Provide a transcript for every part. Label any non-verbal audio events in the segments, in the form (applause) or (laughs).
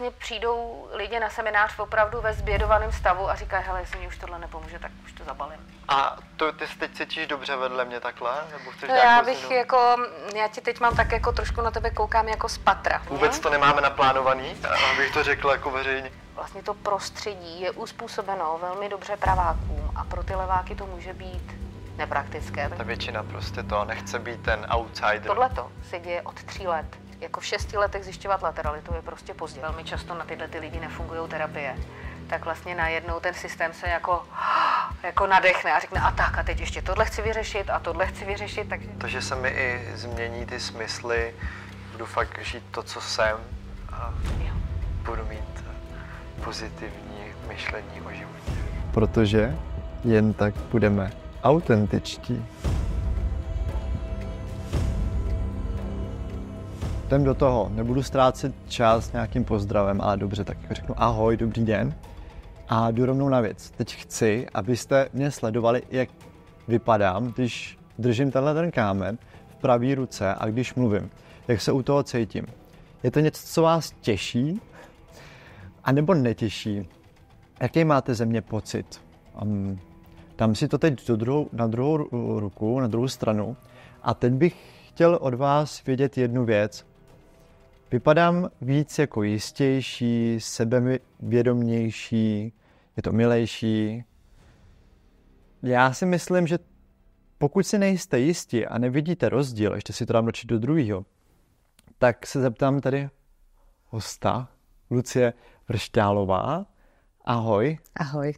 mě přijdou lidi na seminář opravdu ve zbědovaném stavu a říkají, hele, jestli mi už tohle nepomůže, tak už to zabalím. A to, ty se teď cítíš dobře vedle mě takhle? Nebo chceš no já bych zinu? jako, já ti teď mám tak jako trošku na tebe koukám jako z patra. Vůbec ne? to nemáme naplánovaný, abych to řekla jako veřejně. Vlastně to prostředí je uspůsobeno velmi dobře pravákům a pro ty leváky to může být nepraktické. Ta většina prostě to nechce být ten outsider. Tohle to se děje od tří let. Jako v šesti letech zjišťovat lateralitu je prostě pozdě. Velmi často na tyhle ty lidi nefungují terapie. Tak vlastně najednou ten systém se jako, (gasps) jako nadechne a řekne a tak a teď ještě tohle chci vyřešit a tohle chci vyřešit. Tak... To, že se mi i změní ty smysly, budu fakt žít to, co jsem a jo. budu mít pozitivní myšlení o životě. Protože jen tak budeme autentičtí. jdem do toho. Nebudu ztrácet čas nějakým pozdravem, ale dobře, tak řeknu ahoj, dobrý den. A jdu rovnou na věc. Teď chci, abyste mě sledovali, jak vypadám, když držím tenhle ten kámen v pravé ruce a když mluvím, jak se u toho cítím. Je to něco, co vás těší? A nebo netěší? Jaký máte ze mě pocit? Um, dám si to teď do druhou, na druhou ruku, na druhou stranu. A teď bych chtěl od vás vědět jednu věc. Vypadám víc jako jistější, sebevědomější, je to milejší. Já si myslím, že pokud si nejste jistí a nevidíte rozdíl, ještě si to dám dočít do druhého, tak se zeptám tady hosta, Lucie Vršťálová. Ahoj. Ahoj.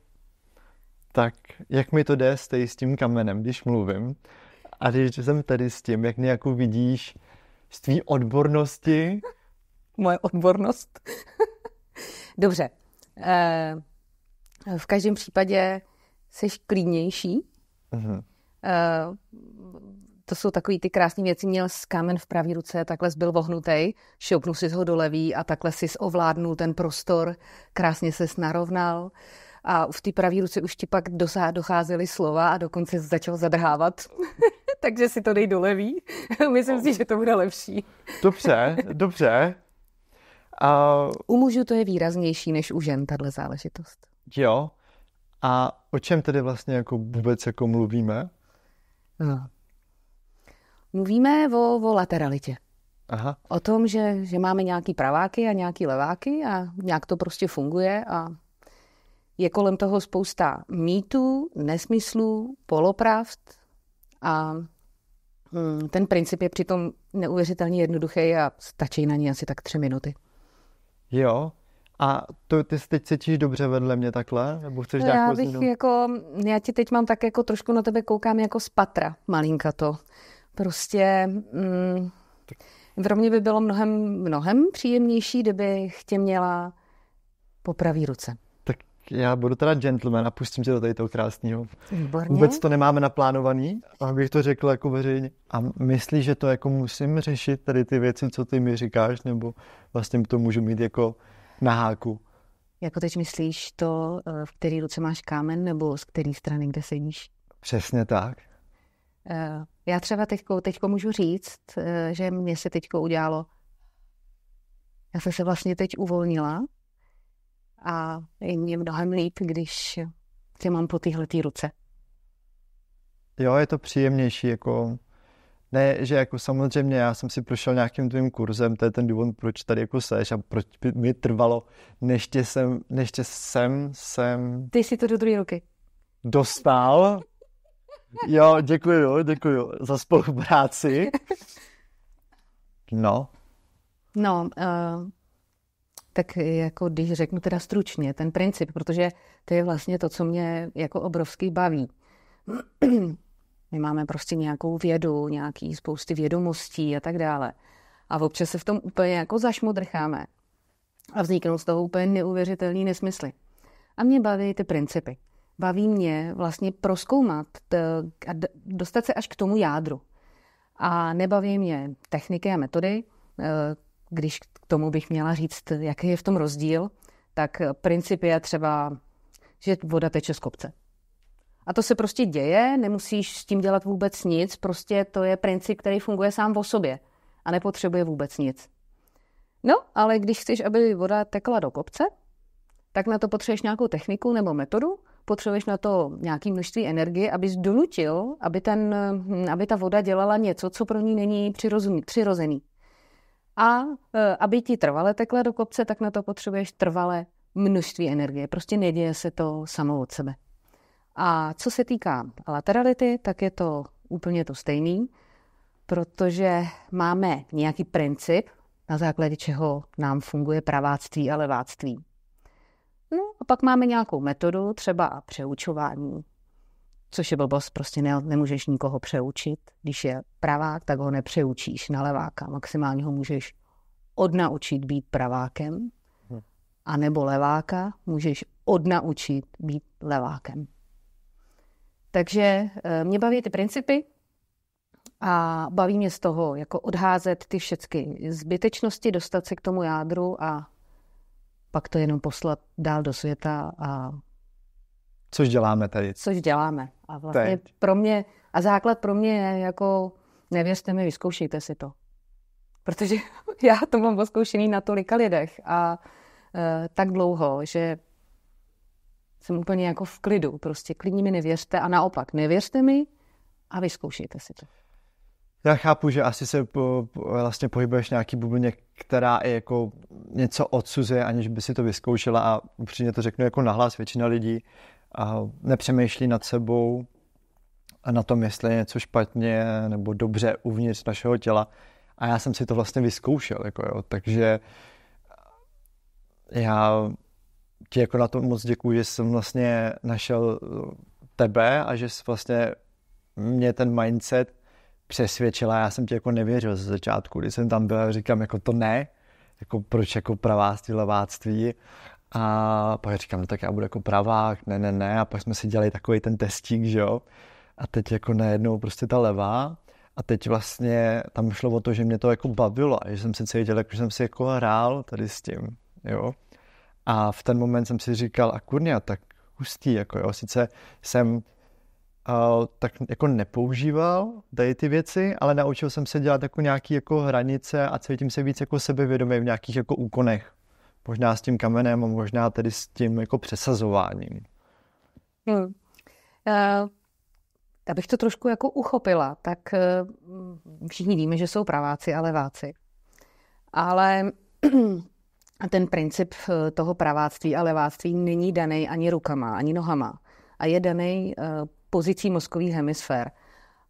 Tak jak mi to jde, s tím kamenem, když mluvím. A když jsem tady s tím, jak nějakou vidíš z tvý odbornosti moje odbornost. (laughs) Dobře. Eh, v každém případě jsi klidnější. Mm-hmm. to jsou takové ty krásné věci. Měl jsi kámen v pravé ruce, takhle byl vohnutý, šoupnul si ho do levý a takhle jsi ovládnul ten prostor, krásně se narovnal. A v té pravé ruce už ti pak dosá, docházely slova a dokonce začal zadrhávat. (laughs) Takže si to dej do levý. (laughs) Myslím si, že to bude lepší. dobře, dobře. A... U mužů to je výraznější než u žen, tahle záležitost. Jo. A o čem tedy vlastně jako vůbec jako mluvíme? No. Mluvíme o, o lateralitě. Aha. O tom, že, že máme nějaký praváky a nějaký leváky a nějak to prostě funguje a je kolem toho spousta mýtů, nesmyslů, polopravd a hmm, ten princip je přitom neuvěřitelně jednoduchý a stačí na ní asi tak tři minuty. Jo. A to, ty se teď cítíš dobře vedle mě takhle? Nebo chceš já nějak bych zinu? jako, já ti teď mám tak jako trošku na tebe koukám jako z patra, malinka to. Prostě mm, pro mě by bylo mnohem, mnohem příjemnější, kdybych tě měla po pravý ruce já budu teda gentleman a pustím tě do tady toho krásného. Výborně. Vůbec to nemáme naplánovaný, abych to řekl jako veřejně. A myslíš, že to jako musím řešit tady ty věci, co ty mi říkáš, nebo vlastně to můžu mít jako na háku? Jako teď myslíš to, eh, v který ruce máš kámen, nebo z které strany, kde sedíš? Přesně tak. Eh, já třeba teď teďko můžu říct, eh, že mě se teď udělalo, já jsem se vlastně teď uvolnila, a je mě mnohem líp, když tě mám po téhle ruce. Jo, je to příjemnější, jako ne, že jako samozřejmě já jsem si prošel nějakým tvým kurzem, to je ten důvod, proč tady jako seš a proč by mi trvalo, než tě jsem, než tě jsem, jsem... Ty jsi to do druhé ruky. Dostal. Jo, děkuji, děkuji za spolupráci. (laughs) No. No, uh, tak jako když řeknu teda stručně ten princip, protože to je vlastně to, co mě jako obrovský baví. (clears throat) My máme prostě nějakou vědu, nějaký spousty vědomostí a tak dále. A občas se v tom úplně jako zašmodrcháme. A vzniknou z toho úplně neuvěřitelný nesmysly. A mě baví ty principy. Baví mě vlastně proskoumat a dostat se až k tomu jádru. A nebaví mě techniky a metody, eh, když k tomu bych měla říct, jaký je v tom rozdíl, tak princip je třeba, že voda teče z kopce. A to se prostě děje, nemusíš s tím dělat vůbec nic, prostě to je princip, který funguje sám o sobě a nepotřebuje vůbec nic. No, ale když chceš, aby voda tekla do kopce, tak na to potřebuješ nějakou techniku nebo metodu, potřebuješ na to nějaké množství energie, abys donutil, aby, ten, aby ta voda dělala něco, co pro ní není přirozený. přirozený. A e, aby ti trvale tekla do kopce, tak na to potřebuješ trvalé množství energie. Prostě neděje se to samo od sebe. A co se týká laterality, tak je to úplně to stejný, protože máme nějaký princip, na základě čeho nám funguje praváctví a leváctví. No a pak máme nějakou metodu, třeba přeučování což je blbost, prostě ne, nemůžeš nikoho přeučit. Když je pravák, tak ho nepřeučíš na leváka. Maximálně ho můžeš odnaučit být pravákem, hm. a nebo leváka můžeš odnaučit být levákem. Takže eh, mě baví ty principy a baví mě z toho jako odházet ty všechny zbytečnosti, dostat se k tomu jádru a pak to jenom poslat dál do světa a Což děláme tady. Což děláme. A vlastně Teď. pro mě, a základ pro mě je jako, nevěřte mi, vyzkoušejte si to. Protože (laughs) já to mám vyzkoušený na tolika lidech a e, tak dlouho, že jsem úplně jako v klidu. Prostě klidně mi nevěřte a naopak nevěřte mi a vyzkoušejte si to. Já chápu, že asi se po, vlastně pohybuješ nějaký bublině, která i jako něco odsuzuje, aniž by si to vyzkoušela a upřímně to řeknu jako nahlas většina lidí a nepřemýšlí nad sebou a na tom, jestli je něco špatně nebo dobře uvnitř našeho těla. A já jsem si to vlastně vyzkoušel, jako jo, takže já ti jako na to moc děkuji, že jsem vlastně našel tebe a že jsi vlastně mě ten mindset přesvědčila, já jsem ti jako nevěřil ze začátku, když jsem tam byl, říkám jako to ne, jako proč jako praváctví, leváctví a pak říkám, no tak já budu jako pravák, ne, ne, ne. A pak jsme si dělali takový ten testík, že jo. A teď jako najednou prostě ta levá. A teď vlastně tam šlo o to, že mě to jako bavilo a že jsem si cítil, jako, že jsem si jako hrál tady s tím, jo. A v ten moment jsem si říkal, a kurňa, tak hustý, jako jo, sice jsem uh, tak jako nepoužíval tady ty věci, ale naučil jsem se dělat jako nějaký jako hranice a cítím se víc jako sebevědomý v nějakých jako úkonech možná s tím kamenem a možná tedy s tím jako přesazováním. Hmm. Uh, abych to trošku jako uchopila, tak uh, všichni víme, že jsou praváci a leváci. Ale (clears throat) ten princip eh, toho praváctví a leváctví není daný ani rukama, ani nohama. A je daný uh, pozicí mozkových hemisfér.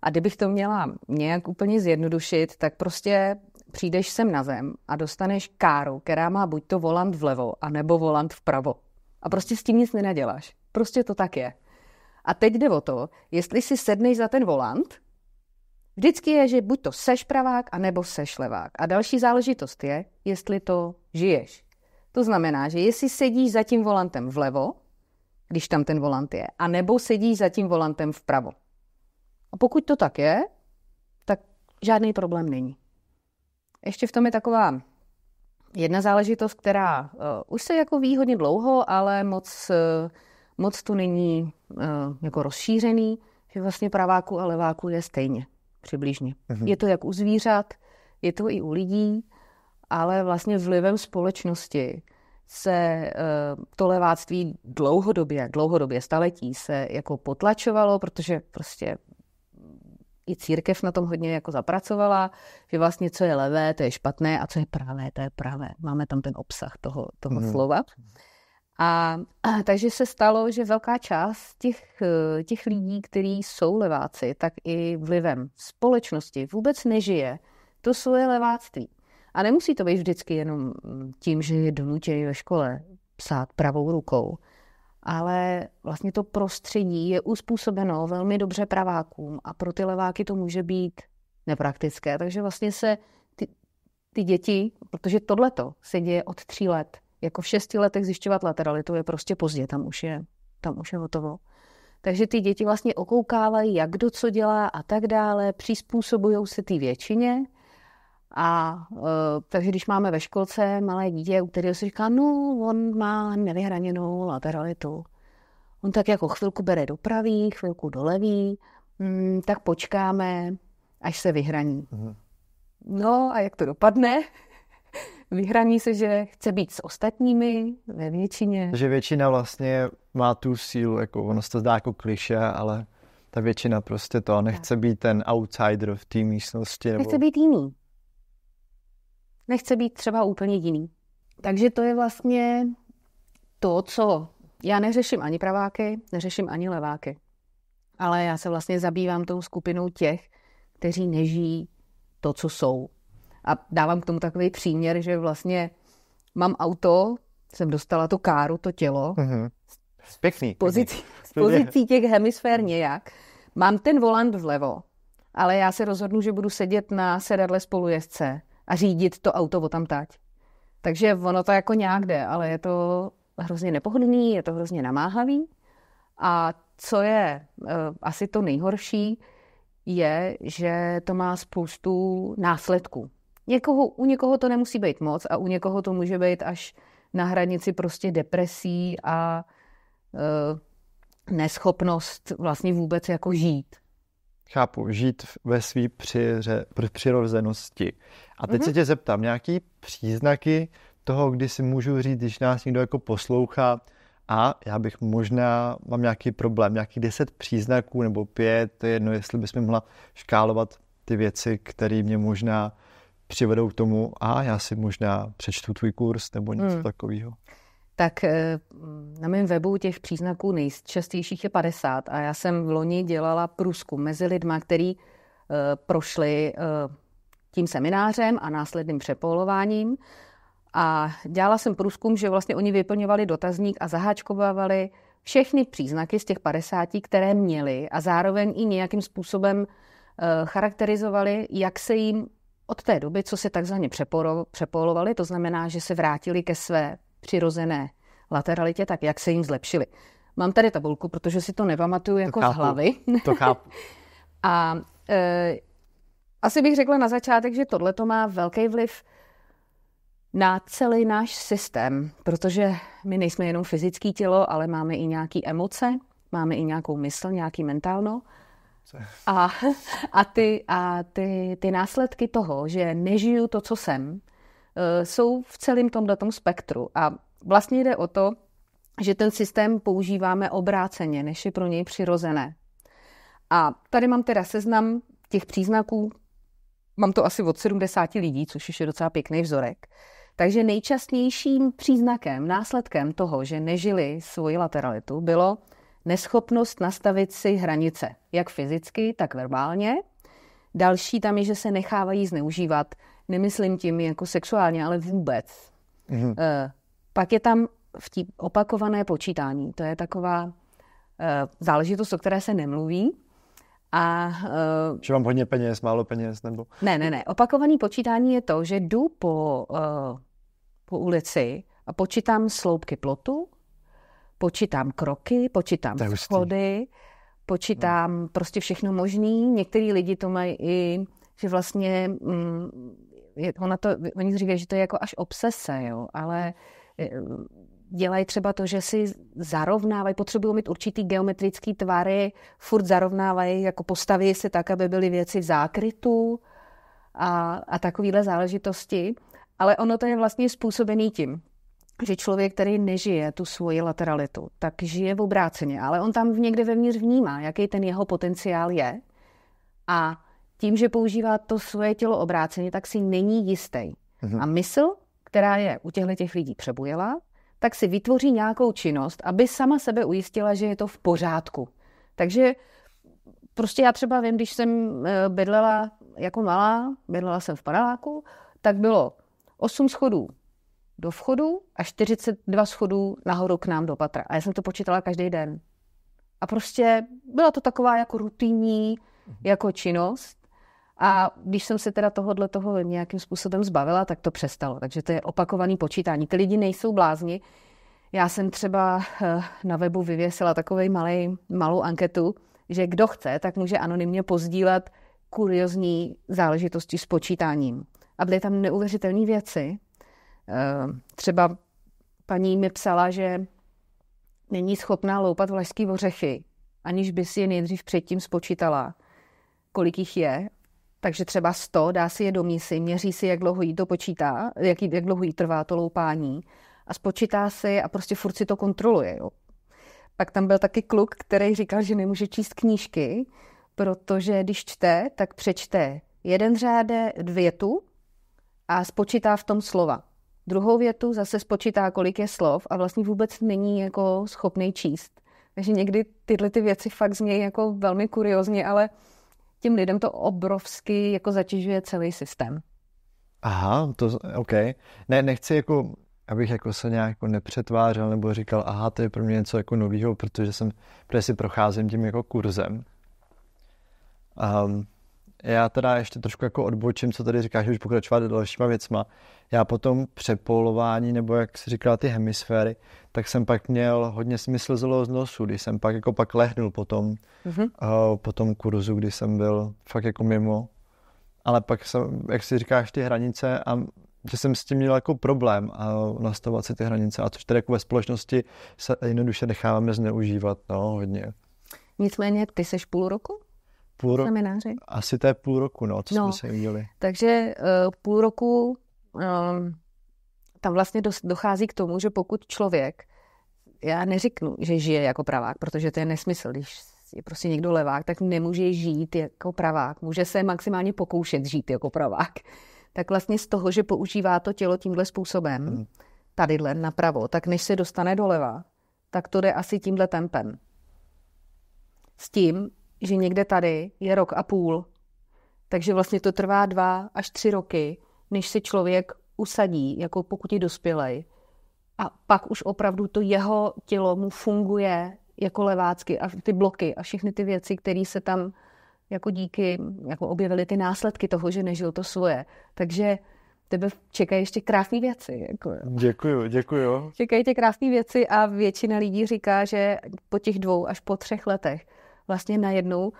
A kdybych to měla nějak úplně zjednodušit, tak prostě přijdeš sem na zem a dostaneš káru, která má buď to volant vlevo, anebo volant vpravo. A prostě s tím nic nenaděláš. Prostě to tak je. A teď jde o to, jestli si sedneš za ten volant, vždycky je, že buď to seš pravák, anebo seš levák. A další záležitost je, jestli to žiješ. To znamená, že jestli sedíš za tím volantem vlevo, když tam ten volant je, anebo sedíš za tím volantem vpravo. A pokud to tak je, tak žádný problém není. Ještě v tom je taková jedna záležitost, která uh, už se jako ví hodně dlouho, ale moc, uh, moc tu není uh, jako rozšířený, že vlastně praváku a leváku je stejně přibližně. Mhm. Je to jak u zvířat, je to i u lidí, ale vlastně vlivem společnosti se to leváctví dlouhodobě, dlouhodobě staletí se jako potlačovalo, protože prostě i církev na tom hodně jako zapracovala, že vlastně co je levé, to je špatné a co je pravé, to je pravé. Máme tam ten obsah toho, toho hmm. slova. A, a takže se stalo, že velká část těch, eh, těch lidí, kteří jsou leváci, tak i vlivem společnosti vůbec nežije to svoje leváctví. A nemusí to být vždycky jenom mm, tím, že je donutěji ve škole psát pravou rukou, ale vlastně to prostředí je uspůsobeno velmi dobře pravákům a pro ty leváky to může být nepraktické. Takže vlastně se ty, ty děti, protože tohleto se děje od tří let, jako v šesti letech zjišťovat lateralitu je prostě pozdě, tam už je, tam už je hotovo. Takže ty děti vlastně okoukávají, jak kdo co dělá a tak dále, přizpůsobují se ty většině a uh, takže když máme ve školce malé dítě, u kterého se říká, no, on má nevyhraněnou lateralitu. On tak jako chvilku bere do pravý, chvilku do levý, mm, tak počkáme, až se vyhraní. Mhm. No a jak to dopadne? (laughs) vyhraní se, že chce být s ostatními ve většině. Že většina vlastně má tu sílu, jako ono se to zdá jako kliše, ale ta většina prostě to nechce být ten outsider v té místnosti. Nebo... Nechce být jiný nechce být třeba úplně jiný. Takže to je vlastně to, co já neřeším ani praváky, neřeším ani leváky. Ale já se vlastně zabývám tou skupinou těch, kteří nežijí to, co jsou. A dávám k tomu takový příměr, že vlastně mám auto, jsem dostala tu káru, to tělo. Mm-hmm. Pěkný. pozicí, z pozicí těch hemisfér nějak. Mám ten volant vlevo, ale já se rozhodnu, že budu sedět na sedadle spolujezdce a řídit to auto o tam tať. Takže ono to jako nějak jde, ale je to hrozně nepohodlný, je to hrozně namáhavý. A co je uh, asi to nejhorší, je, že to má spoustu následků. Někoho, u někoho to nemusí být moc a u někoho to může být až na hranici prostě depresí a uh, neschopnost vlastně vůbec jako žít chápu, žít ve své přiře, přirozenosti. A teď mm-hmm. se tě zeptám, nějaký příznaky toho, kdy si můžu říct, když nás někdo jako poslouchá, a já bych možná, mám nějaký problém, nějakých deset příznaků nebo pět, to je jedno, jestli bys mi mohla škálovat ty věci, které mě možná přivedou k tomu, a já si možná přečtu tvůj kurz nebo něco mm. takového tak eh, na mém webu těch příznaků nejčastějších je 50 a já jsem v loni dělala průzkum mezi lidma, který eh, prošli eh, tím seminářem a následným přepolováním. A dělala jsem průzkum, že vlastně oni vyplňovali dotazník a zaháčkovávali všechny příznaky z těch 50, které měli a zároveň i nějakým způsobem charakterizovali, jak se jim od té doby, co se takzvaně přepolovali, to znamená, že se vrátili ke své přirozené lateralitě, tak jak se jim zlepšili. Mám tady tabulku, protože si to nepamatuju jako to chápu, z hlavy. To chápu. (laughs) A e, asi bych řekla na začátek, že tohle to má velký vliv na celý náš systém, protože my nejsme jenom fyzické tělo, ale máme i nějaké emoce, máme i nějakou mysl, nějaký mentálno. A, a, ty, a ty, ty následky toho, že nežiju to, co jsem, Eh, jsou v celém datom spektru. A vlastně jde o to, že ten systém používáme obráceně, než je pro něj přirozené. A tady mám teda seznam těch příznaků, mám to asi od 70 lidí, což je docela pěkný vzorek. Takže nejčastějším příznakem, následkem toho, že nežili svoji lateralitu, bylo neschopnost nastavit si hranice, jak fyzicky, tak verbálně. Další tam je, že se nechávají zneužívat Nemyslím tím jako sexuálně, ale vůbec. Mm-hmm. pak je tam vtip, opakované počítání. To je taková uh, záležitost, o které se nemluví. A, uh, že mám hodně peněz, málo peněz? nebo? Ne, ne, ne. Opakované počítání je to, že jdu po, uh, po ulici a počítám sloupky plotu, počítám kroky, počítám schody, počítám no. prostě všechno možný. Některý lidi to mají i, že vlastně mm, je, ona to, oni říkají, že to je jako až obsese, jo, ale mhm. e, dělají třeba to, že si zarovnávají, potřebují mít určitý geometrický tvary, furt zarovnávají, jako postaví se tak, aby byly věci v zákrytu a, a takovéhle záležitosti. Ale ono to je vlastně způsobený tím, že člověk, který nežije tu svoji lateralitu, tak žije v obráceně, ale on tam někde vevnitř vnímá, jaký ten jeho potenciál je. A tím, že používá to svoje tělo obráceně, tak si není jistý. Mm-hmm. A mysl, která je u těchto těch lidí přebujela, tak si vytvoří nějakou činnost, aby sama sebe ujistila, že je to v pořádku. Takže prostě já třeba vím, když jsem eh, bydlela jako malá, bydlela jsem v paneláku, tak bylo 8 schodů do vchodu a 42 schodů nahoru k nám do patra. A já jsem to počítala každý den. A prostě byla to taková jako rutinní mhm. jako činnost. A když jsem se teda tohohle toho nějakým způsobem zbavila, tak to přestalo. Takže to je opakovaný počítání. Ty lidi nejsou blázni. Já jsem třeba eh, na webu vyvěsila takovou malou anketu, že kdo chce, tak může anonymně pozdílet kuriozní záležitosti s počítáním. A byly tam neuvěřitelné věci. Eh, třeba paní mi psala, že není schopná loupat vlašský ořechy, aniž by si je nejdřív předtím spočítala, kolik jich je takže třeba 100, dá si je do mísy, měří si, jak dlouho jí to počítá, jak, jí, jak dlouho jí trvá to loupání a spočítá si a prostě furt si to kontroluje. Jo. Pak tam byl taky kluk, který říkal, že nemůže číst knížky, protože když čte, tak přečte jeden řáde větu a spočítá v tom slova. Druhou větu zase spočítá, kolik je slov a vlastně vůbec není jako schopný číst. Takže někdy tyhle ty věci fakt znějí jako velmi kuriozně, ale těm lidem to obrovsky jako zatěžuje celý systém. Aha, to, OK. Ne, nechci jako, abych jako se nějak jako nepřetvářel nebo říkal, aha, to je pro mě něco jako novýho, protože jsem, protože si procházím tím jako kurzem. Um, já teda ještě trošku jako odbočím, co tady říkáš, už pokračovat dalšíma věcma. Já potom přepolování, nebo jak se říkala ty hemisféry, tak jsem pak měl hodně smysl z nosu, když jsem pak jako pak lehnul potom, mm-hmm. uh, eh, po tom kurzu, kdy jsem byl fakt jako mimo. Ale pak jsem, jak si říkáš, ty hranice a že jsem s tím měl jako problém a eh, nastavovat si ty hranice, a což tedy jako ve společnosti se jednoduše necháváme zneužívat, no, hodně. Nicméně ty seš půl roku půl ro- Semináři? Asi to je půl roku, no, co no, jsme se viděli. Takže uh, půl roku um, tam vlastně do, dochází k tomu, že pokud člověk, já neřeknu, že žije jako pravák, protože to je nesmysl, když je prostě někdo levák, tak nemůže žít jako pravák. Může se maximálně pokoušet žít jako pravák. Tak vlastně z toho, že používá to tělo tímhle způsobem, hmm. tadyhle napravo, tak než se dostane doleva, tak to jde asi tímhle tempem. S tím, že někde tady je rok a půl, takže vlastně to trvá dva až tři roky, než se člověk usadí, jako pokud je dospělej. A pak už opravdu to jeho tělo mu funguje jako levácky a ty bloky a všechny ty věci, které se tam jako díky, jako objevily ty následky toho, že nežil to svoje. Takže tebe čekají ještě krásné věci. Jako. Děkuju, děkuju. Čekají tě krásné věci a většina lidí říká, že po těch dvou až po třech letech vlastně najednou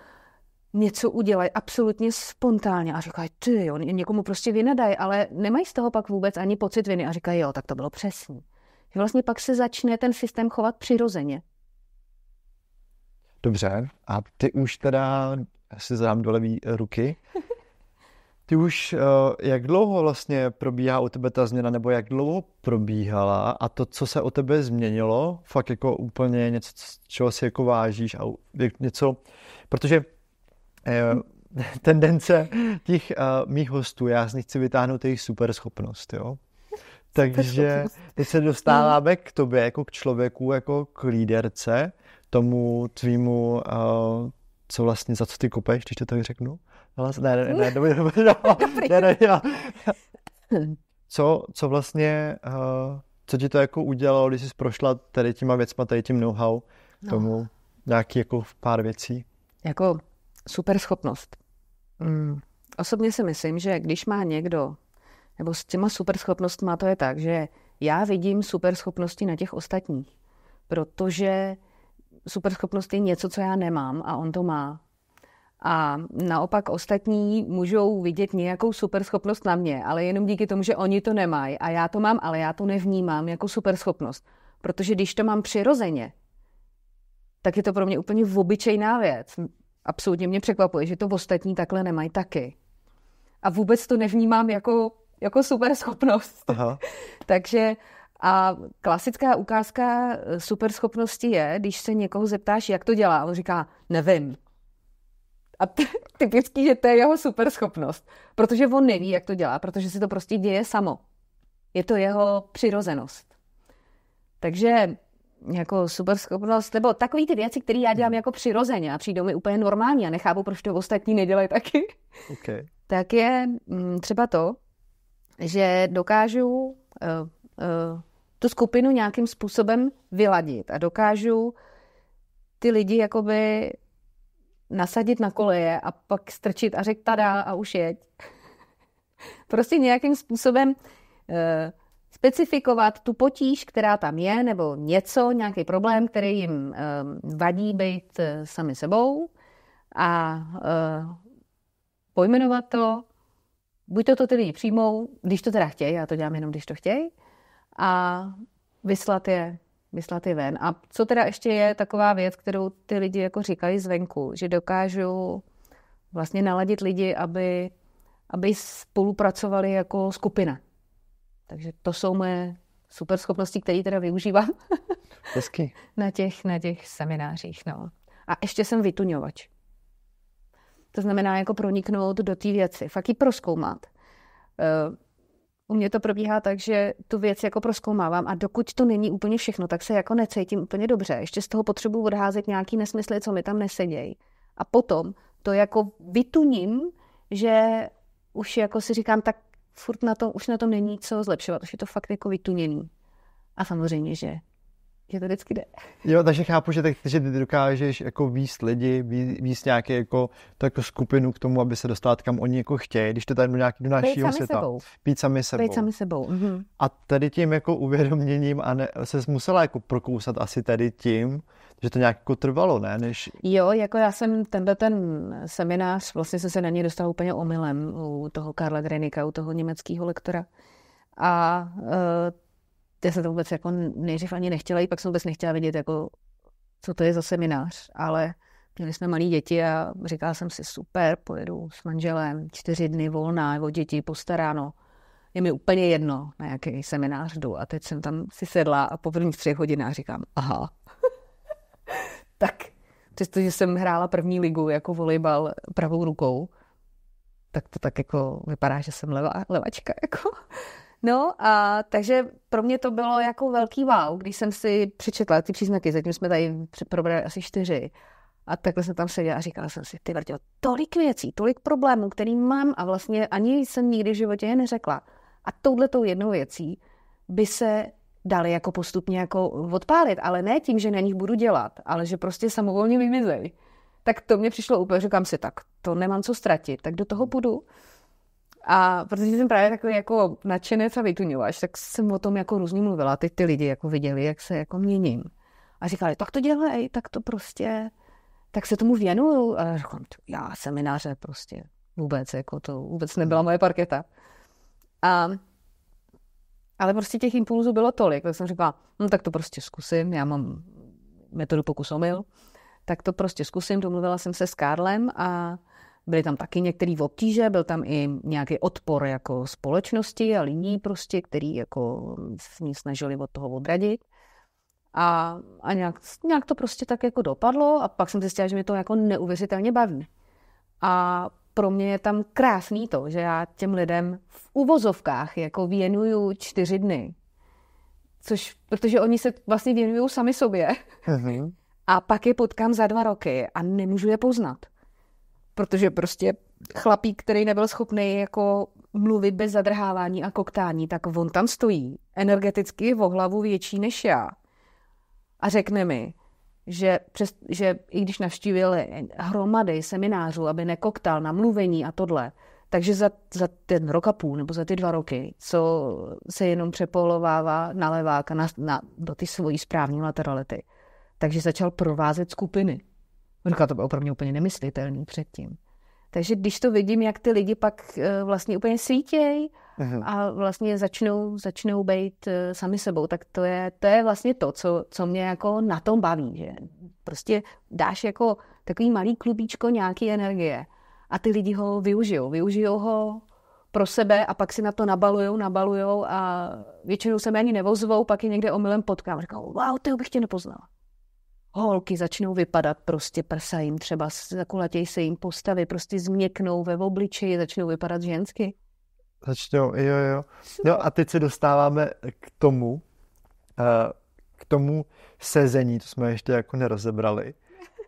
něco udělají absolutně spontánně a říkají, ty jo, někomu prostě vynadají, ale nemají z toho pak vůbec ani pocit viny a říkají, jo, tak to bylo přesný. Že vlastně pak se začne ten systém chovat přirozeně. Dobře, a ty už teda si zadám dole ruky. (laughs) Ty už, eh, jak dlouho vlastně probíhá u tebe ta změna, nebo jak dlouho probíhala a to, co se u tebe změnilo, fakt jako úplně něco, čeho si jako vážíš a něco, protože eh, hm. (laughs) tendence těch eh, mých hostů, já z nich chci vytáhnout jejich super schopnost, jo. Takže ty se dostáváme k tobě, jako k člověku, jako k líderce, tomu tvýmu, co vlastně, za co ty kopeš, když to tak řeknu hlas, ne, ne, ne, (laughs) dobrý, dobrý, no, ne, ne, Co, co vlastně, uh, co ti to jako udělalo, když jsi prošla tady těma věcma, tady tím know-how, no. tomu nějaký jako pár věcí? Jako super schopnost. Mm. Osobně si myslím, že když má někdo, nebo s těma super schopnostma to je tak, že já vidím super schopnosti na těch ostatních, protože super schopnost je něco, co já nemám a on to má. A naopak ostatní můžou vidět nějakou superschopnost na mě, ale jenom díky tomu, že oni to nemají a já to mám, ale já to nevnímám jako superschopnost. Protože když to mám přirozeně, tak je to pro mě úplně obyčejná věc. Absolutně mě překvapuje, že to ostatní takhle nemají taky. A vůbec to nevnímám jako, jako superschopnost. (laughs) Takže a klasická ukázka superschopnosti je, když se někoho zeptáš, jak to dělá, on říká, nevím. A t- (laughs) typický, že to je jeho super schopnost, protože on neví, jak to dělá, protože si to prostě děje samo. Je to jeho přirozenost. Takže jako super schopnost, nebo takový ty věci, které já dělám hmm. jako přirozeně a přijdou mi úplně normální a nechápu, proč to ostatní nedělají taky, okay. (laughs) tak je mm, třeba to, že dokážu uh, uh, tu skupinu nějakým způsobem vyladit a dokážu ty lidi jakoby nasadit na koleje a pak strčit a řekl tada a už jeď. (laughs) prostě nějakým způsobem eh, specifikovat tu potíž, která tam je, nebo něco, nějaký problém, který jim eh, vadí být eh, sami sebou a eh, pojmenovat to, buď to, to ty lidi přijmou, když to teda chtějí, já to dělám jenom, když to chtějí, a vyslat je vyslat i ven. A co teda ještě je taková věc, kterou ty lidi jako říkají zvenku, že dokážu vlastně naladit lidi, aby, aby spolupracovali jako skupina. Takže to jsou moje super schopnosti, které teda využívám. (laughs) Hezky. na, těch, na těch seminářích, no. A ještě jsem vytuňovač. To znamená jako proniknout do té věci, fakt ji proskoumat. Eh, u mě to probíhá tak, že tu věc jako proskoumávám a dokud to není úplně všechno, tak se jako necítím úplně dobře. Ještě z toho potřebuji odházet nějaký nesmysly, co mi tam nesedějí. A potom to jako vytuním, že už jako si říkám, tak furt na tom, už na tom není co zlepšovat, už je to fakt jako vytuněný. A samozřejmě, že že to vždycky jde. Jo, takže chápu, že, tak, že ty dokážeš jako víc lidi, ví, víst nějaké jako, to jako skupinu k tomu, aby se dostat kam oni jako chtějí, když to tady do nějakého našeho světa. Sebou. Být sami sebou. Být sami sebou. Mhm. A tady tím jako uvědoměním a ne, se musela jako prokousat asi tady tím, že to nějak jako trvalo, ne? Než... Jo, jako já jsem tenhle ten seminář, vlastně jsem se na něj dostala úplně omylem u toho Karla Grenika, u toho německého lektora. A uh, já jsem to vůbec jako nejřív ani nechtěla jít, pak jsem vůbec nechtěla vidět, jako, co to je za seminář, ale měli jsme malé děti a říkala jsem si, super, pojedu s manželem, čtyři dny volná, o děti postaráno. Je mi úplně jedno, na jaký seminář jdu. A teď jsem tam si sedla a po prvních třech hodinách říkám, aha. (laughs) tak, přestože jsem hrála první ligu jako volejbal pravou rukou, tak to tak jako vypadá, že jsem leva, levačka. Jako. No a takže pro mě to bylo jako velký wow, když jsem si přečetla ty příznaky, zatím jsme tady probrali asi čtyři. A takhle jsem tam seděla a říkala jsem si, ty vrtěl, tolik věcí, tolik problémů, který mám a vlastně ani jsem nikdy v životě je neřekla. A touhletou jednou věcí by se dali jako postupně jako odpálit, ale ne tím, že na nich budu dělat, ale že prostě samovolně vymizeli. Tak to mě přišlo úplně, říkám si, tak to nemám co ztratit, tak do toho budu. A protože jsem právě takový jako nadšenec a vytuňovač, tak jsem o tom jako různě mluvila. Teď ty lidi jako viděli, jak se jako měním. A říkali, tak to dělej, tak to prostě, tak se tomu věnuju. A říkám, já semináře prostě vůbec, jako to vůbec nebyla hmm. moje parketa. A, ale prostě těch impulzů bylo tolik, tak jsem říkala, no tak to prostě zkusím, já mám metodu pokusomil. tak to prostě zkusím, domluvila jsem se s Karlem a Byly tam taky některé obtíže, byl tam i nějaký odpor jako společnosti a lidí prostě, který jako se snažili od toho odradit. A, a nějak, nějak, to prostě tak jako dopadlo a pak jsem zjistila, že mě to jako neuvěřitelně baví. A pro mě je tam krásný to, že já těm lidem v uvozovkách jako věnuju čtyři dny. Což, protože oni se vlastně věnují sami sobě. Mm-hmm. A pak je potkám za dva roky a nemůžu je poznat protože prostě chlapík, který nebyl schopný jako mluvit bez zadrhávání a koktání, tak on tam stojí, energeticky v hlavu větší než já. A řekne mi, že, přes, že i když navštívil hromady seminářů, aby nekoktal na mluvení a tohle, takže za, za ten rok a půl nebo za ty dva roky, co se jenom přepolovává na levák a na, na, do ty svojí správní laterality, takže začal provázet skupiny. Říkala, to bylo pro mě úplně nemyslitelný předtím. Takže když to vidím, jak ty lidi pak eh, vlastně úplně svítějí mhm. a vlastně začnou, začnou být eh, sami sebou, tak to je, to je vlastně to, co, co mě jako na tom baví, že prostě dáš jako takový malý klubíčko nějaký energie a ty lidi ho využijou, využijou ho pro sebe a pak si na to nabalujou, nabalujou a většinou se mě ani nevozvou, pak je někde omylem potkám. Říkám, wow, ty bych tě nepoznala holky začnou vypadat prostě prsa jim třeba, zakulatěj se jim postavy, prostě změknou ve obličeji, začnou vypadat žensky. Začnou, jo, jo. No a teď se dostáváme k tomu, eh, k tomu sezení, to jsme ještě jako nerozebrali.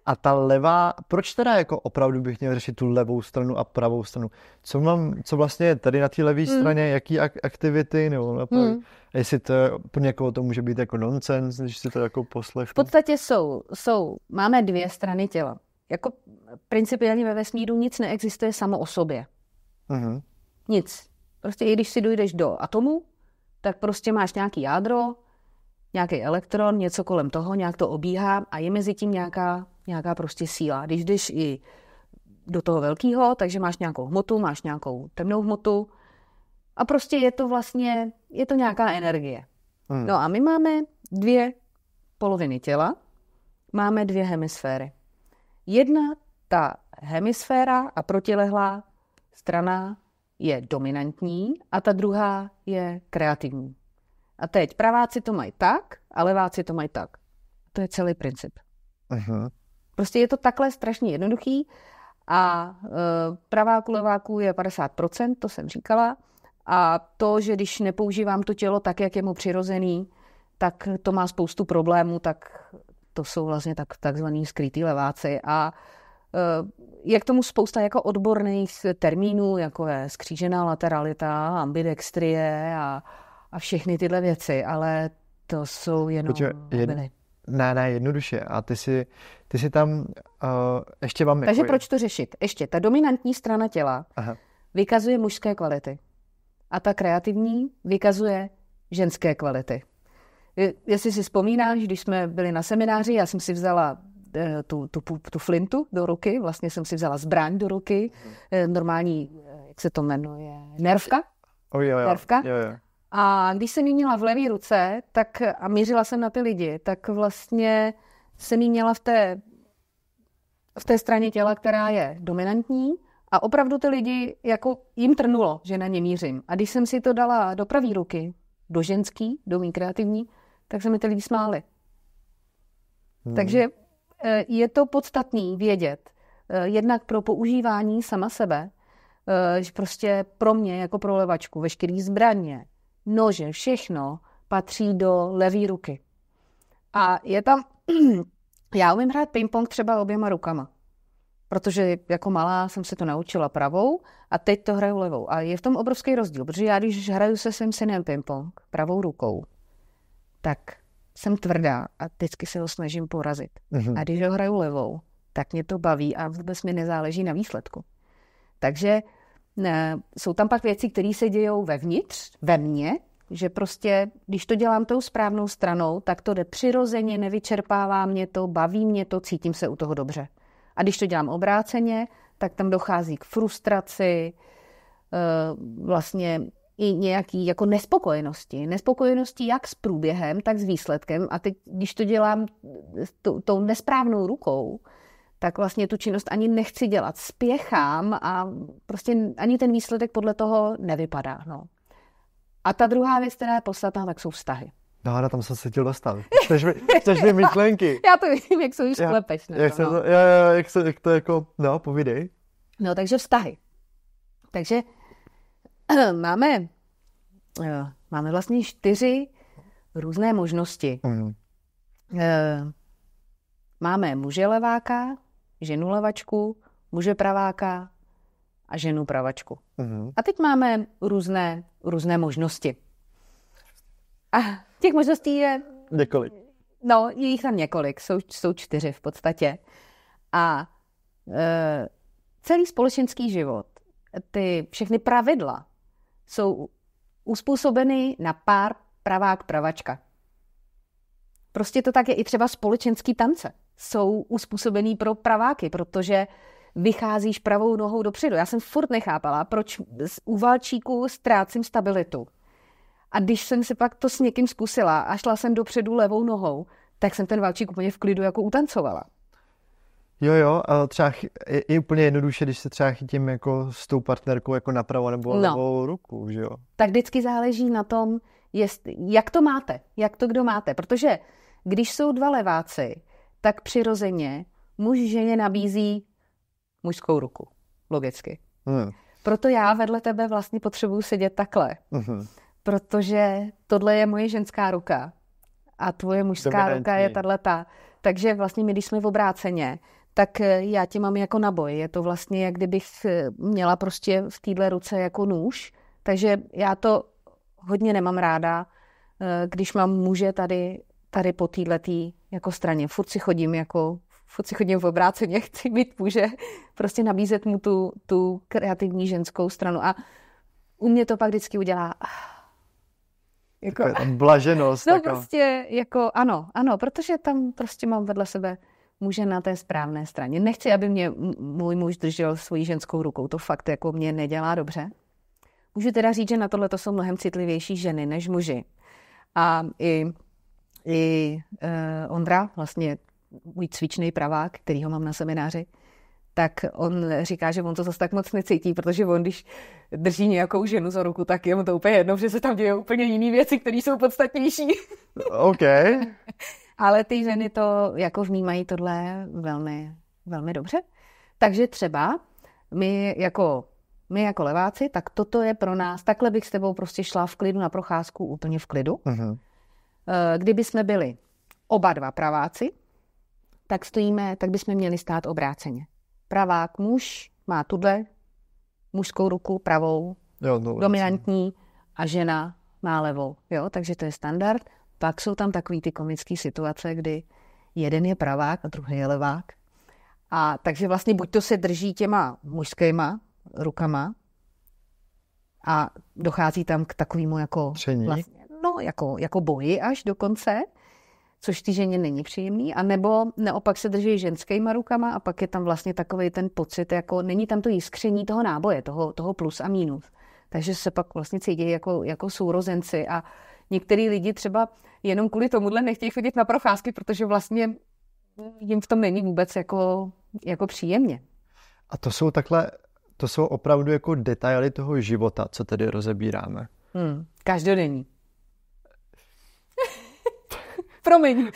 A ta levá, proč teda jako opravdu bych měl řešit tu levou stranu a pravou stranu? Co mám, co vlastně je tady na té levé mm. straně, jaký ak- aktivity, nebo mm. jestli to pro jako, někoho to může být jako nonsens, když si to jako poslechnu. V podstatě jsou, jsou, máme dvě strany těla. Jako principiálně ve vesmíru nic neexistuje samo o sobě. Mm. Nic. Prostě i když si dojdeš do atomu, tak prostě máš nějaký jádro, nějaký elektron, něco kolem toho, nějak to obíhá a je mezi tím nějaká nějaká prostě síla. Když jdeš i do toho velkého, takže máš nějakou hmotu, máš nějakou temnou hmotu a prostě je to vlastně, je to nějaká energie. Hmm. No a my máme dvě poloviny těla, máme dvě hemisféry. Jedna, ta hemisféra a protilehlá strana je dominantní a ta druhá je kreativní. A teď praváci to mají tak a leváci to mají tak. To je celý princip. Uh-huh. Prostě je to takhle strašně jednoduchý a e, pravá kuleváku je 50%, to jsem říkala. A to, že když nepoužívám to tělo tak, jak je mu přirozený, tak to má spoustu problémů, tak to jsou vlastně tak, takzvaný skrytý leváci. A e, je k tomu spousta jako odborných termínů, jako je skřížená lateralita, ambidextrie a, a všechny tyhle věci, ale to jsou jenom Ne, ne, jednoduše. A ty si ty si tam uh, ještě vám... Takže jako proč to řešit? Ještě, ta dominantní strana těla Aha. vykazuje mužské kvality a ta kreativní vykazuje ženské kvality. Jestli si vzpomínáš, když jsme byli na semináři, já jsem si vzala eh, tu, tu, tu flintu do ruky, vlastně jsem si vzala zbraň do ruky, eh, normální, jak se to jmenuje, nervka. Oh, jo, jo. nervka. Jo, jo. A když jsem ji měla v levé ruce, tak a mířila jsem na ty lidi, tak vlastně jsem ji měla v té, v té straně těla, která je dominantní a opravdu ty lidi, jako jim trnulo, že na ně mířím. A když jsem si to dala do pravé ruky, do ženský, do mý kreativní, tak se mi ty lidi smály. Hmm. Takže eh, je to podstatný vědět, eh, jednak pro používání sama sebe, eh, že prostě pro mě jako pro levačku veškerý zbraně, nože, všechno patří do levý ruky. A je tam (clears throat) já umím hrát ping-pong třeba oběma rukama. Protože jako malá jsem se to naučila pravou a teď to hraju levou. A je v tom obrovský rozdíl, protože já když hraju se svým synem ping-pong pravou rukou, tak jsem tvrdá a vždycky se ho snažím porazit. Mm-hmm. A když ho hraju levou, tak mě to baví a vůbec mi nezáleží na výsledku. Takže ne, eh, jsou tam pak věci, které se dějou vevnitř, ve mně, že prostě, když to dělám tou správnou stranou, tak to jde přirozeně, nevyčerpává mě to, baví mě to, cítím se u toho dobře. A když to dělám obráceně, tak tam dochází k frustraci, eh, vlastně i nějaký jako nespokojenosti. Nespokojenosti jak s průběhem, tak s výsledkem. A teď, když to dělám tou, nesprávnou rukou, tak vlastně tu činnost ani nechci dělat. Spěchám a prostě ani ten výsledek podle toho nevypadá. No. A ta druhá věc, která je podstatná, tak jsou vztahy. No, ale tam jsem se chtěl dostat. (laughs) Chceš mi, chceš mi myšlenky. Já to vidím, jak jsou už klepeš. No, jak, no. to, no. se, já, já, jak, se, jak to jako, no, povídej. No, takže vztahy. Takže (clears throat) máme, jo, eh, máme vlastně čtyři různé možnosti. Mm. Máme muže leváka, ženu levačku, muže praváka, a ženu pravačku. Mm-hmm. A teď máme různé, různé možnosti. A těch možností je... Několik. No, je jich tam několik, jsou, jsou čtyři v podstatě. A e, celý společenský život, ty všechny pravidla jsou uspůsobeny na pár pravák pravačka. Prostě to tak je i třeba společenský tance. Jsou uspůsobený pro praváky, protože vycházíš pravou nohou dopředu. Já jsem furt nechápala, proč u válčíku ztrácím stabilitu. A když jsem se pak to s někým zkusila a šla jsem dopředu levou nohou, tak jsem ten valčík úplně v klidu jako utancovala. Jo, jo, ale třeba je, je úplně jednoduše, když se třeba chytím jako s tou partnerkou jako napravo nebo no. levou ruku, že jo? Tak vždycky záleží na tom, jest, jak to máte, jak to kdo máte, protože když jsou dva leváci, tak přirozeně muž ženě nabízí mužskou ruku. Logicky. Hmm. Proto já vedle tebe vlastně potřebuju sedět takhle. Hmm. Protože tohle je moje ženská ruka a tvoje mužská Dominantní. ruka je tato. Takže vlastně my, když jsme v obráceně, tak eh, já tě mám jako naboj. Je to vlastně, jak kdybych eh, měla prostě v téhle ruce jako nůž. Takže já to hodně nemám ráda, eh, když mám muže tady, tady po této jako straně. Furt si chodím jako furt si chodím v obráceně, (laughs) chci být muže, prostě nabízet mu tu, tu kreativní ženskou stranu a u mě to pak vždycky udělá (sighs) jako, tam blaženost. No taková. prostě jako ano, ano, protože tam prostě mám vedle sebe muže na té správné straně. Nechci, aby mě můj muž držel svojí ženskou rukou, to fakt jako mě nedělá dobře. Můžu teda říct, že na tohle to jsou mnohem citlivější ženy než muži. A i, i uh, Ondra, vlastně můj cvičný pravák, který ho mám na semináři, tak on říká, že on to zase tak moc necítí, protože on, když drží nějakou ženu za ruku, tak je mu to úplně jedno, že se tam dějí úplně jiné věci, které jsou podstatnější. OK. (laughs) Ale ty ženy to jako vnímají tohle velmi, velmi dobře. Takže třeba my jako, my jako leváci, tak toto je pro nás, takhle bych s tebou prostě šla v klidu na procházku, úplně v klidu. Uh-huh. Kdyby jsme byli oba dva praváci, tak stojíme, tak bychom měli stát obráceně. Pravák muž má tuhle mužskou ruku pravou, jo, no, dominantní, a žena má levou. Jo, takže to je standard. Pak jsou tam takové ty komické situace, kdy jeden je pravák a druhý je levák. A takže vlastně buď to se drží těma mužskýma rukama a dochází tam k takovému jako... Vlastně, no, jako, jako boji až dokonce což ty ženě není příjemný, nebo neopak se drží ženskýma rukama a pak je tam vlastně takový ten pocit, jako není tam to jiskření toho náboje, toho, toho plus a mínus. Takže se pak vlastně cítí jako, jako sourozenci a některý lidi třeba jenom kvůli tomuhle nechtějí chodit na procházky, protože vlastně jim v tom není vůbec jako, jako příjemně. A to jsou takhle, to jsou opravdu jako detaily toho života, co tedy rozebíráme. Hmm, každodenní. Promiň.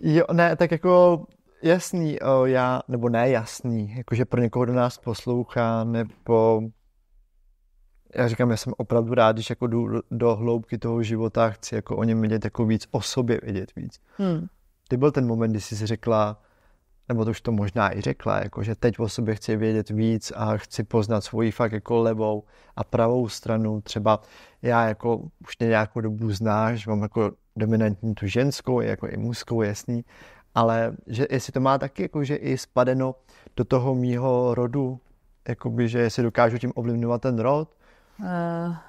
jo, ne, tak jako jasný, o, já, nebo nejasný, jakože pro někoho, do nás poslouchá, nebo já říkám, já jsem opravdu rád, když jako jdu do hloubky toho života, chci jako o něm vědět jako víc, o sobě vědět víc. Hmm. Kdy byl ten moment, kdy jsi si řekla, nebo to už to možná i řekla, jako že teď o sobě chci vědět víc a chci poznat svoji fakt jako levou a pravou stranu. Třeba já jako už mě nějakou dobu znáš, mám jako dominantní tu ženskou, jako i mužskou, jasný, ale že jestli to má taky jako, že i spadeno do toho mýho rodu, jakoby, že jestli dokážu tím ovlivňovat ten rod, uh.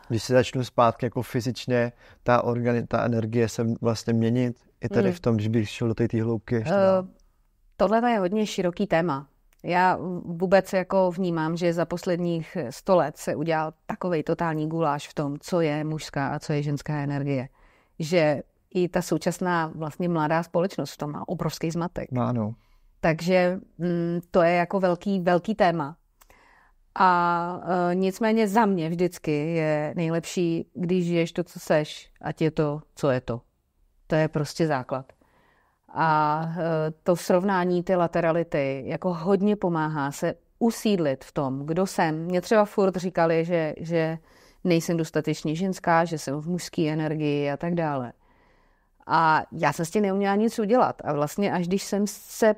když se začnu zpátky jako fyzičně, ta, organi- ta energie se vlastně měnit, i tady mm. v tom, že bych šel do té hloubky ještě uh. Tohle je hodně široký téma. Já vůbec jako vnímám, že za posledních sto let se udělal takový totální guláš v tom, co je mužská a co je ženská energie. Že i ta současná vlastně mladá společnost v tom má obrovský zmatek. No, ano. Takže m, mm, to je jako velký, velký téma. A e, nicméně za mě vždycky je nejlepší, když žiješ to, co seš, ať je to, co je to. To je prostě základ. A eh, to srovnání ty laterality jako hodně pomáhá se usídlit v tom, kdo jsem. Mě třeba furt říkali, že, že nejsem dostatečně ženská, že jsem v mužské energii a tak dále. A já jsem s tím neuměla nic udělat. A vlastně až když jsem se,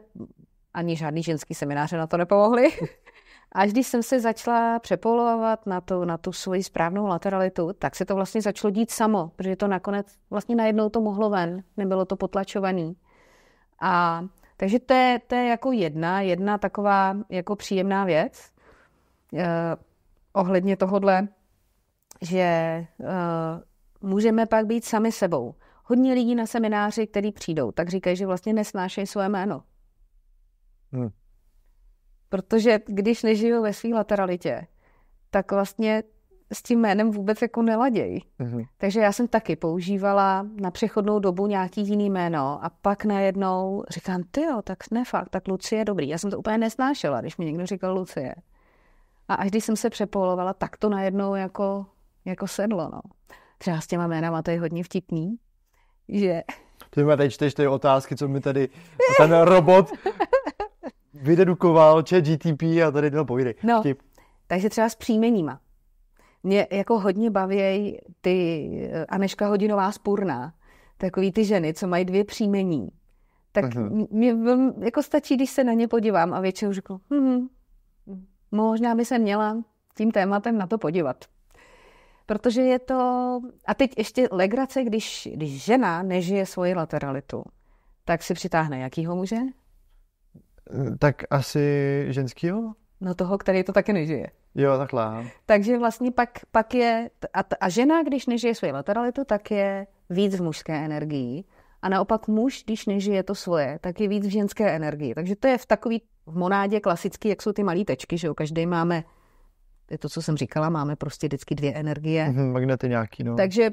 ani žádný ženský semináře na to nepomohli, (laughs) až když jsem se začala přepolovat na tu, na tu svoji správnou lateralitu, tak se to vlastně začalo dít samo, protože to nakonec vlastně najednou to mohlo ven, nebylo to potlačovaný. A takže to je, to je jako jedna, jedna taková jako příjemná věc eh, ohledně tohodle, že eh, můžeme pak být sami sebou. Hodně lidí na semináři, který přijdou, tak říkají, že vlastně nesnášejí svoje jméno. Hmm. Protože když nežijou ve své lateralitě, tak vlastně s tím jménem vůbec jako neladějí. Mm-hmm. Takže já jsem taky používala na přechodnou dobu nějaký jiný jméno a pak najednou říkám, ty jo, tak ne fakt, tak Lucie je dobrý. Já jsem to úplně nesnášela, když mi někdo říkal Lucie. A až když jsem se přepolovala, tak to najednou jako, jako sedlo, no. Třeba s těma jménama to je hodně vtipný, že... Ty mě teď čteš ty otázky, co mi tady ten robot vydedukoval, chat GTP a tady to povídej. No, Vtip. takže třeba s příjmeníma mě jako hodně bavějí ty eh, Aneška Hodinová spůrná, takový ty ženy, co mají dvě příjmení. Tak uh-huh. mě jako stačí, když se na ně podívám a většinou řeknu, hm, možná by se měla tím tématem na to podívat. Protože je to... A teď ještě legrace, když, když žena nežije svoji lateralitu, tak si přitáhne jakýho muže? Tak asi ženskýho? No toho, který to taky nežije. Jo, takhle. Takže vlastně pak, pak je, a, a žena, když nežije svoji lateralitu, tak je víc v mužské energii. A naopak muž, když nežije to svoje, tak je víc v ženské energii. Takže to je v takový v monádě klasický, jak jsou ty malé tečky, že jo, každý máme, je to, co jsem říkala, máme prostě vždycky dvě energie. Mhm, magnety nějaký, no. Takže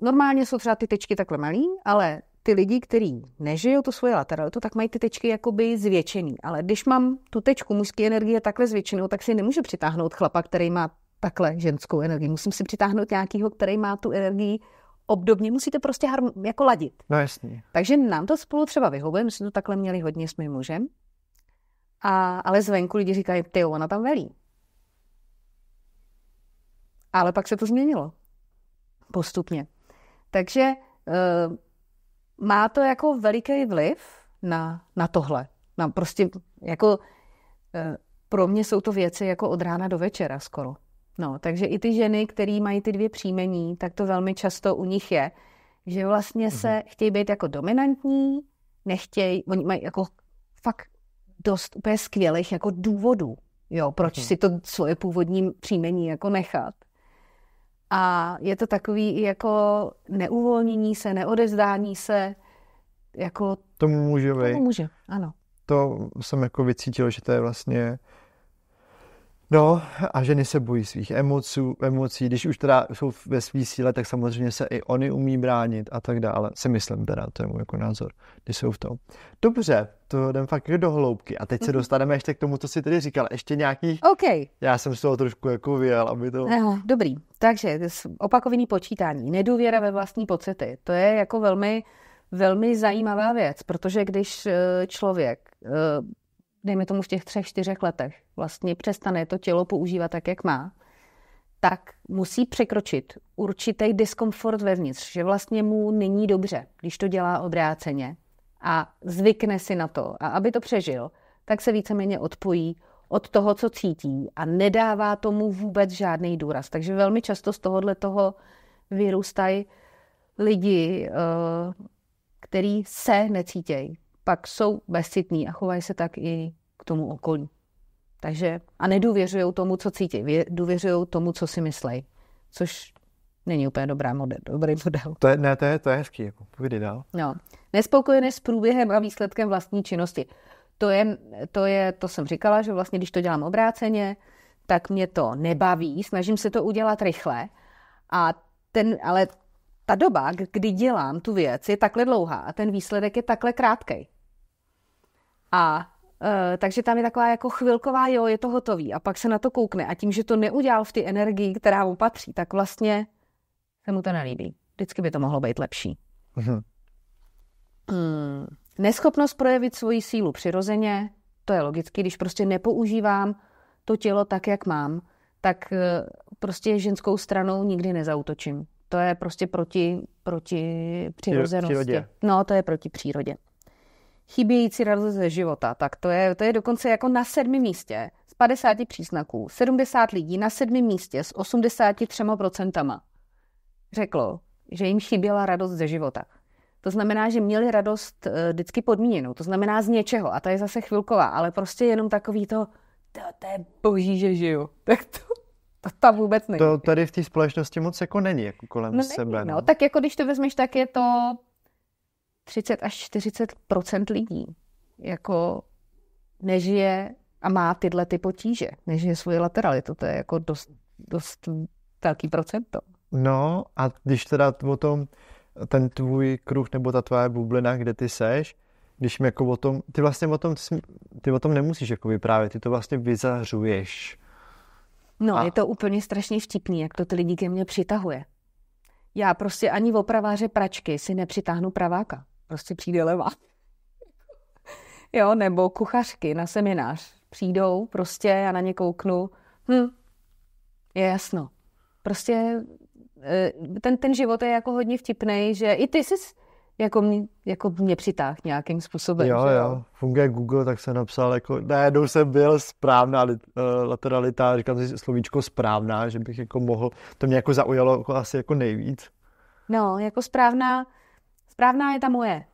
normálně jsou třeba ty tečky takhle malý, ale ty lidi, kteří nežijou to svoje lateralitu, tak mají ty tečky jakoby zvětšený. Ale když mám tu tečku mužské energie takhle zvětšenou, tak si nemůžu přitáhnout chlapa, který má takhle ženskou energii. Musím si přitáhnout nějakého, který má tu energii obdobně. Musíte prostě harm- jako ladit. No jasně. Takže nám to spolu třeba vyhovuje. My jsme to takhle měli hodně s mým mužem. A, ale zvenku lidi říkají, ty ona tam velí. Ale pak se to změnilo. Postupně. Takže uh, má to jako veliký vliv na, na tohle. Na prostě jako eh, pro mě jsou to věci jako od rána do večera skoro. No, takže i ty ženy, které mají ty dvě příjmení, tak to velmi často u nich je, že vlastně se mm-hmm. chtějí být jako dominantní, nechtějí, oni mají jako fakt dost úplně skvělých jako důvodů, jo, proč mm-hmm. si to svoje původní příjmení jako nechat. A je to takový jako neuvolnění se, neodezdání se, jako... Tomu může být. Tomu může, ano. To jsem jako vycítil, že to je vlastně No a ženy se bojí svých emoců, emocí, když už teda jsou ve svý síle, tak samozřejmě se i oni umí bránit a tak dále. Si myslím teda, to je můj jako názor, když jsou v tom. Dobře, to jdem fakt do hloubky a teď se mhm. dostaneme ještě k tomu, co jsi tedy říkal, ještě nějaký... OK. Já jsem z toho trošku jako vyjel, aby to... Aha, no, dobrý, takže opakovaný počítání, nedůvěra ve vlastní pocity, to je jako velmi velmi zajímavá věc, protože když eh, člověk eh, dejme tomu v těch třech, čtyřech letech, vlastně přestane to tělo používat tak, jak má, tak musí překročit určitý diskomfort vevnitř, že vlastně mu není dobře, když to dělá obráceně a zvykne si na to. A aby to přežil, tak se víceméně odpojí od toho, co cítí a nedává tomu vůbec žádný důraz. Takže velmi často z tohohle toho vyrůstají lidi, eh, který se necítějí pak jsou bezcitní a chovají se tak i k tomu okolí. Takže a nedůvěřují tomu, co cítí, důvěřují tomu, co si myslej, což není úplně dobrá model, dobrý model. To je, ne, to je, to je hezký, jako povídej dál. No. Nespokojené s průběhem a výsledkem vlastní činnosti. To je, to je, to jsem říkala, že vlastně, když to dělám obráceně, tak mě to nebaví, snažím se to udělat rychle, a ten, ale ta doba, kdy dělám tu věc, je takhle dlouhá a ten výsledek je takhle krátký. A e, takže tam je taková jako chvilková, jo, je to hotový a pak se na to koukne a tím, že to neudělal v té energii, která mu patří, tak vlastně se mu to nelíbí. Vždycky by to mohlo být lepší. Mhm. Mm, neschopnost projevit svoji sílu přirozeně, to je logicky, když prostě nepoužívám to tělo tak, jak mám, tak e, prostě ženskou stranou nikdy nezautočím to je prostě proti, proti přirozenosti. Přírodě. No, to je proti přírodě. Chybějící radost ze života, tak to je, to je dokonce jako na sedmi místě z 50 příznaků. 70 lidí na sedmi místě s 83% řeklo, že jim chyběla radost ze života. To znamená, že měli radost eh, vždycky podmíněnou, to znamená z něčeho, a ta je zase chvilková, ale prostě jenom takový to, to, to je boží, že žiju. (laughs) Tak to, to tam vůbec není. To tady v té společnosti moc jako není jako kolem no, sebe. Není, no. no, tak jako když to vezmeš, tak je to 30 až 40 lidí jako nežije a má tyhle ty potíže, nežije svoji lateralitu. To je jako dost, dost velký procento. No a když teda o tom ten tvůj kruh nebo ta tvoje bublina, kde ty seš, když mi jako o tom, ty vlastně o tom, ty o tom nemusíš jako vyprávět, ty to vlastně vyzařuješ. No, a... je to úplně strašně vtipný, jak to ty lidi ke mně přitahuje. Já prostě ani v opraváře pračky si nepřitáhnu praváka. Prostě přijde levá. (laughs) jo, nebo kuchařky na seminář. Přijdou prostě, já na ně kouknu. Hm, je jasno. Prostě eh, ten, ten život je jako hodně vtipný, že i ty jsi jako mě, jako mě přitáh nějakým způsobem. Jo, že? jo, funguje Google, tak jsem napsal, jako, najednou jsem byl správná uh, lateralita, říkám si slovíčko správná, že bych jako mohl, to mě jako zaujalo jako asi jako nejvíc. No, jako správná, správná je ta moje.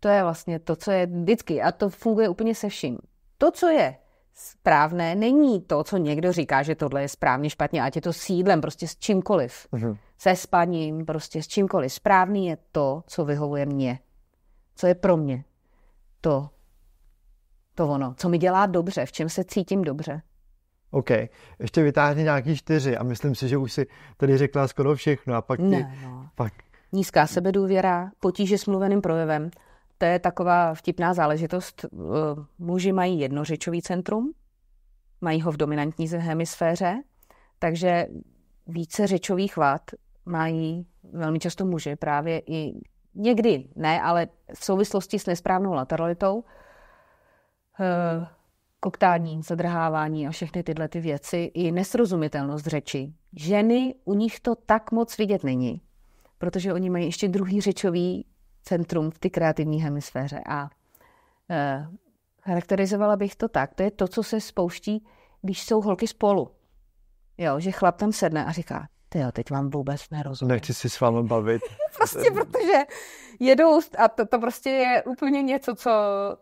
To je vlastně to, co je vždycky a to funguje úplně se vším. To, co je správné, není to, co někdo říká, že tohle je správně, špatně, ať je to sídlem, prostě s čímkoliv. Uh-huh se spaním, prostě s čímkoliv. Správný je to, co vyhovuje mě, Co je pro mě. To, to ono. Co mi dělá dobře, v čem se cítím dobře. OK, ještě vytáhni nějaký čtyři a myslím si, že už si tady řekla skoro všechno a pak... Ne, ti, no. pak... Nízká sebedůvěra, potíže s mluveným projevem, to je taková vtipná záležitost. Eh, muži mají jednořečový centrum, mají ho v dominantní hemisféře, takže více řečových vad mají velmi často muže právě i někdy ne, ale v souvislosti s nesprávnou lateralitou, eh, koktání, zadrhávání a všechny tyhle ty věci i nesrozumitelnost řeči. Ženy, u nich to tak moc vidět není, protože oni mají ještě druhý řečový centrum v ty kreativní hemisféře a eh, charakterizovala bych to tak, to je to, co se spouští, když jsou holky spolu. Jo, že chlap tam sedne a říká, ty jo, teď vám vůbec nerozumím. Nechci si s vámi bavit. (laughs) prostě protože jedou a to, to prostě je úplně něco, co,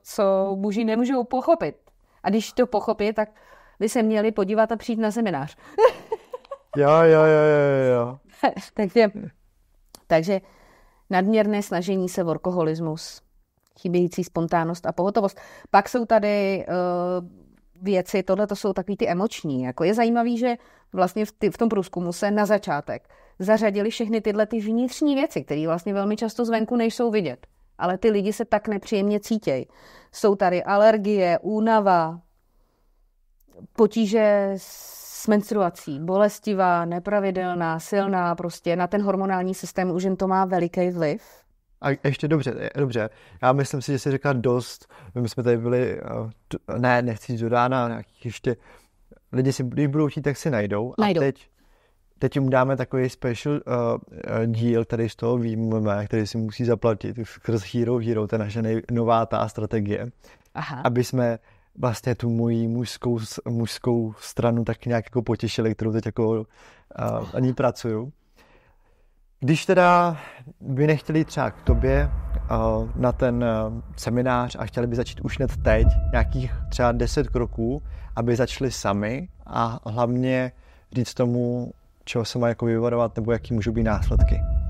co muži nemůžou pochopit. A když to pochopí, tak by se měli podívat a přijít na seminář. jo, jo, jo, jo, jo. takže, takže nadměrné snažení se v alkoholismus, chybějící spontánnost a pohotovost. Pak jsou tady uh, věci, tohle to jsou takový ty emoční. Jako je zajímavý, že vlastně v, ty, v tom průzkumu se na začátek zařadili všechny tyhle ty vnitřní věci, které vlastně velmi často zvenku nejsou vidět. Ale ty lidi se tak nepříjemně cítějí. Jsou tady alergie, únava, potíže s menstruací, bolestivá, nepravidelná, silná, prostě na ten hormonální systém už jim to má veliký vliv. A ještě dobře, dobře. Já myslím si, že jsi řekla dost. My jsme tady byli, eh, ne, nechci jít do rána, nějakých ještě, lidi si, když budou chtít, tak si najdou. najdou. A teď, teď jim dáme takový special uh, díl, který z toho výjimeme, který si musí zaplatit skrz Hero Hero, to je naše nej, nová ta strategie. Aha. Aby jsme vlastně tu moji mužskou, mužskou stranu tak nějak jako potěšili, kterou teď jako uh, ani pracuju. Když teda by nechtěli třeba k tobě eh, na ten eh, seminář a chtěli by začít už hned teď, nějakých třeba 10 kroků, aby začali sami a hlavně říct tomu, čeho se má jako vyvarovat nebo jaký můžou být následky.